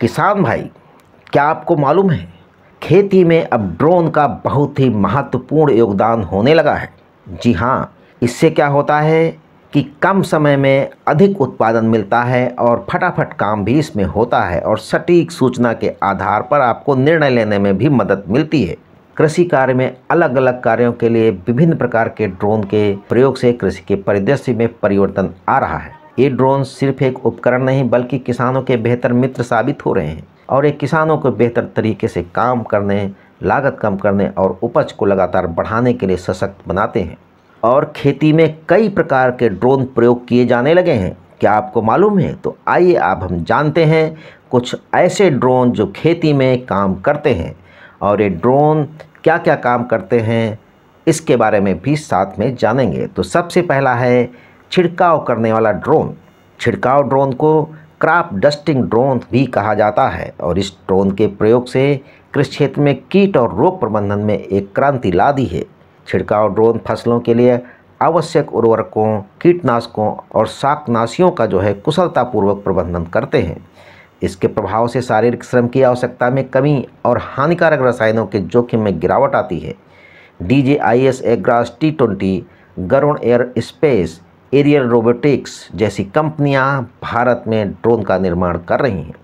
किसान भाई क्या आपको मालूम है खेती में अब ड्रोन का बहुत ही महत्वपूर्ण योगदान होने लगा है जी हाँ इससे क्या होता है कि कम समय में अधिक उत्पादन मिलता है और फटाफट काम भी इसमें होता है और सटीक सूचना के आधार पर आपको निर्णय लेने में भी मदद मिलती है कृषि कार्य में अलग अलग कार्यों के लिए विभिन्न प्रकार के ड्रोन के प्रयोग से कृषि के परिदृश्य में परिवर्तन आ रहा है ये ड्रोन सिर्फ एक उपकरण नहीं बल्कि किसानों के बेहतर मित्र साबित हो रहे हैं और ये किसानों को बेहतर तरीके से काम करने लागत कम करने और उपज को लगातार बढ़ाने के लिए सशक्त बनाते हैं और खेती में कई प्रकार के ड्रोन प्रयोग किए जाने लगे हैं क्या आपको मालूम है तो आइए आप हम जानते हैं कुछ ऐसे ड्रोन जो खेती में काम करते हैं और ये ड्रोन क्या क्या काम करते हैं इसके बारे में भी साथ में जानेंगे तो सबसे पहला है छिड़काव करने वाला ड्रोन छिड़काव ड्रोन को क्राप डस्टिंग ड्रोन भी कहा जाता है और इस ड्रोन के प्रयोग से कृषि क्षेत्र में कीट और रोग प्रबंधन में एक क्रांति ला दी है छिड़काव ड्रोन फसलों के लिए आवश्यक उर्वरकों कीटनाशकों और शाकनाशियों का जो है कुशलतापूर्वक प्रबंधन करते हैं इसके प्रभाव से शारीरिक श्रम की आवश्यकता में कमी और हानिकारक रसायनों के जोखिम में गिरावट आती है D J I S Agras T twenty Garuda aerospace aerial robotics जैसी कंपनियां भारत में ड्रोन का निर्माण कर रही हैं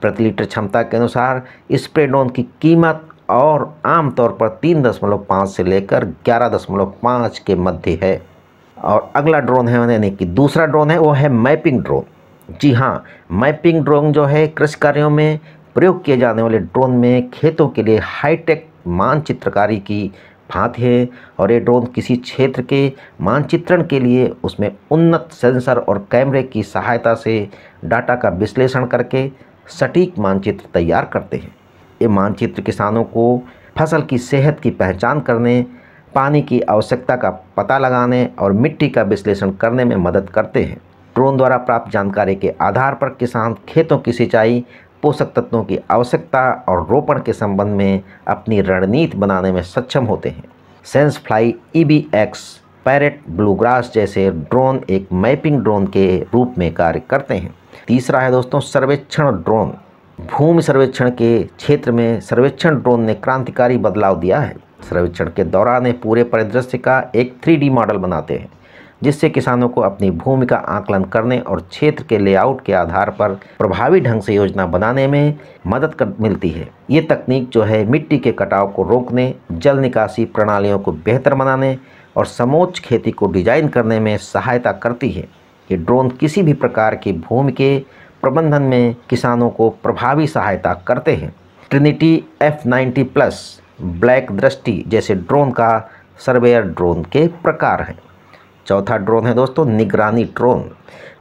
प्रति लीटर क्षमता के अनुसार स्प्रे ड्रोन की कीमत और आमतौर पर तीन दशमलव पाँच से लेकर ग्यारह दशमलव पाँच के मध्य है और अगला ड्रोन है यानी कि दूसरा ड्रोन है वो है मैपिंग ड्रोन जी हाँ मैपिंग ड्रोन जो है कृषि कार्यों में प्रयोग किए जाने वाले ड्रोन में खेतों के लिए हाईटेक मानचित्रकारी की भांति है और ये ड्रोन किसी क्षेत्र के मानचित्रण के लिए उसमें उन्नत सेंसर और कैमरे की सहायता से डाटा का विश्लेषण करके सटीक मानचित्र तैयार करते हैं ये मानचित्र किसानों को फसल की सेहत की पहचान करने पानी की आवश्यकता का पता लगाने और मिट्टी का विश्लेषण करने में मदद करते हैं ड्रोन द्वारा प्राप्त जानकारी के आधार पर किसान खेतों की सिंचाई पोषक तत्वों की आवश्यकता और रोपण के संबंध में अपनी रणनीति बनाने में सक्षम होते हैं senseFly E e B X Parrot Bluegrass जैसे ड्रोन एक मैपिंग ड्रोन के रूप में कार्य करते हैं तीसरा है दोस्तों सर्वेक्षण ड्रोन भूमि सर्वेक्षण के क्षेत्र में सर्वेक्षण ड्रोन ने क्रांतिकारी बदलाव दिया है सर्वेक्षण के दौरान पूरे परिदृश्य का एक थ्री मॉडल बनाते हैं जिससे किसानों को अपनी भूमि का आकलन करने और क्षेत्र के लेआउट के आधार पर प्रभावी ढंग से योजना बनाने में मदद कर मिलती है ये तकनीक जो है मिट्टी के कटाव को रोकने जल निकासी प्रणालियों को बेहतर बनाने और समोच्च खेती को डिजाइन करने में सहायता करती है ये ड्रोन किसी भी प्रकार की भूमि के प्रबंधन में किसानों को प्रभावी सहायता करते हैं Trinity F ninety plus black Drishti जैसे ड्रोन का सर्वेयर ड्रोन के प्रकार हैं चौथा ड्रोन है दोस्तों निगरानी ड्रोन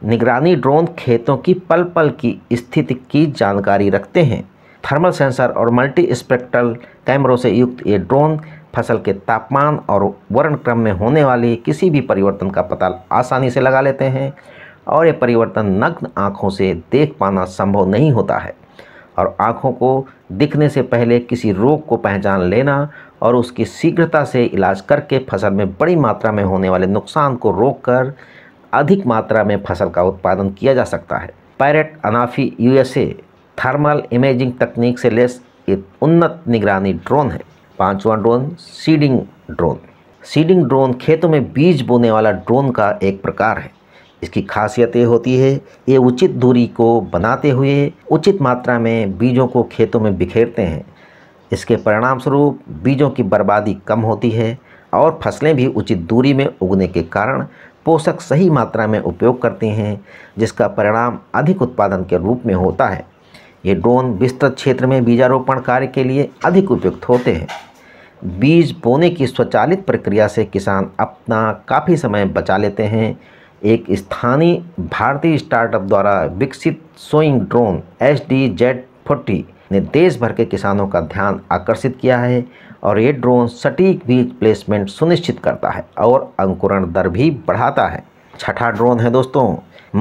निगरानी ड्रोन खेतों की पल पल की स्थिति की जानकारी रखते हैं थर्मल सेंसर और मल्टी स्पेक्ट्रल कैमरों से युक्त ये ड्रोन फसल के तापमान और वर्ण क्रम में होने वाले किसी भी परिवर्तन का पता आसानी से लगा लेते हैं और ये परिवर्तन नग्न आँखों से देख पाना संभव नहीं होता है और आँखों को दिखने से पहले किसी रोग को पहचान लेना और उसकी शीघ्रता से इलाज करके फसल में बड़ी मात्रा में होने वाले नुकसान को रोककर अधिक मात्रा में फसल का उत्पादन किया जा सकता है Parrot Anafi USA thermal imaging तकनीक से लेस एक उन्नत निगरानी ड्रोन है पांचवा drone seeding drone seeding drone खेतों में बीज बोने वाला ड्रोन का एक प्रकार है इसकी खासियत ये होती है ये उचित दूरी को बनाते हुए उचित मात्रा में बीजों को खेतों में बिखेरते हैं इसके परिणाम स्वरूप बीजों की बर्बादी कम होती है और फसलें भी उचित दूरी में उगने के कारण पोषक सही मात्रा में उपयोग करते हैं जिसका परिणाम अधिक उत्पादन के रूप में होता है ये ड्रोन विस्तृत क्षेत्र में बीजारोपण कार्य के लिए अधिक उपयुक्त होते हैं बीज बोने की स्वचालित प्रक्रिया से किसान अपना काफ़ी समय बचा लेते हैं एक स्थानीय भारतीय स्टार्टअप द्वारा विकसित sowing drone H D Z forty ने देश भर के किसानों का ध्यान आकर्षित किया है और ये ड्रोन सटीक बीज प्लेसमेंट सुनिश्चित करता है और अंकुरण दर भी बढ़ाता है छठा ड्रोन है दोस्तों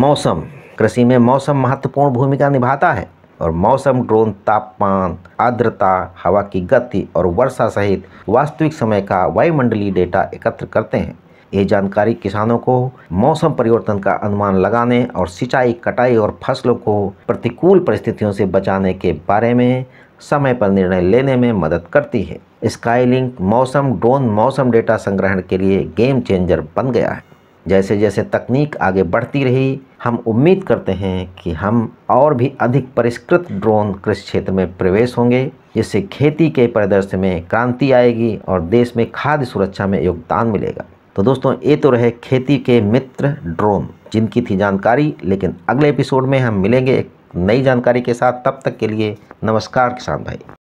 मौसम कृषि में मौसम महत्वपूर्ण भूमिका निभाता है और मौसम ड्रोन तापमान आर्द्रता हवा की गति और वर्षा सहित वास्तविक समय का वायुमंडलीय डेटा एकत्र करते हैं ये जानकारी किसानों को मौसम परिवर्तन का अनुमान लगाने और सिंचाई कटाई और फसलों को प्रतिकूल परिस्थितियों से बचाने के बारे में समय पर निर्णय लेने में मदद करती है स्काईलिंक मौसम ड्रोन मौसम डेटा संग्रहण के लिए गेम चेंजर बन गया है जैसे जैसे तकनीक आगे बढ़ती रही हम उम्मीद करते हैं कि हम और भी अधिक परिष्कृत ड्रोन कृषि क्षेत्र में प्रवेश होंगे जिससे खेती के प्रदर्शन में क्रांति आएगी और देश में खाद्य सुरक्षा में योगदान मिलेगा तो दोस्तों ये तो रहे खेती के मित्र ड्रोन जिनकी थी जानकारी लेकिन अगले एपिसोड में हम मिलेंगे एक नई जानकारी के साथ तब तक के लिए नमस्कार किसान भाई